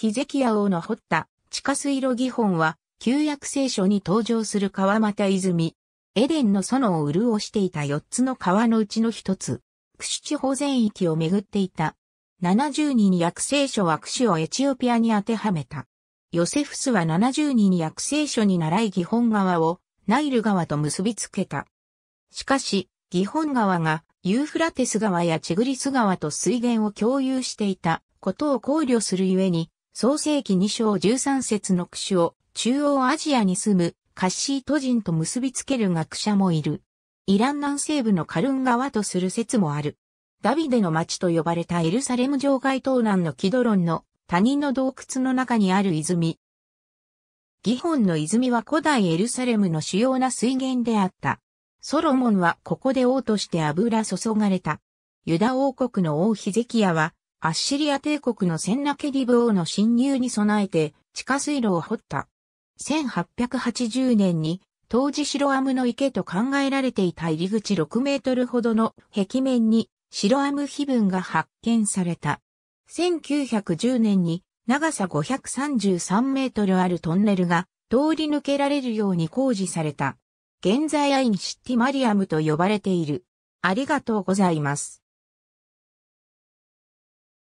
ヒゼキヤ王の掘った地下水路技本は、旧約聖書に登場する川又泉、エデンの園を潤していた4つの川のうちの1つ、シ地方全域を巡っていた。70人約聖書はシをエチオピアに当てはめた。ヨセフスは70人約聖書に習い基本川をナイル川と結びつけた。しかし、基本川がユーフラテス川やチグリス川と水源を共有していたことを考慮するゆえに、創世紀2章13節の句子を中央アジアに住むカッシート人と結びつける学者もいる。イラン南西部のカルン川とする説もある。ダビデの町と呼ばれたエルサレム城外東南のキドロンの谷の洞窟の中にある泉。ギホンの泉は古代エルサレムの主要な水源であった。ソロモンはここで王として油注がれた。ユダ王国の王ヒゼキヤはアッシリア帝国のセンナケディブ王の侵入に備えて地下水路を掘った。1880年に当時白アムの池と考えられていた入り口6メートルほどの壁面に白アム碑文が発見された。1910年に長さ533メートルあるトンネルが通り抜けられるように工事された。現在アインシティマリアムと呼ばれている。ありがとうございます。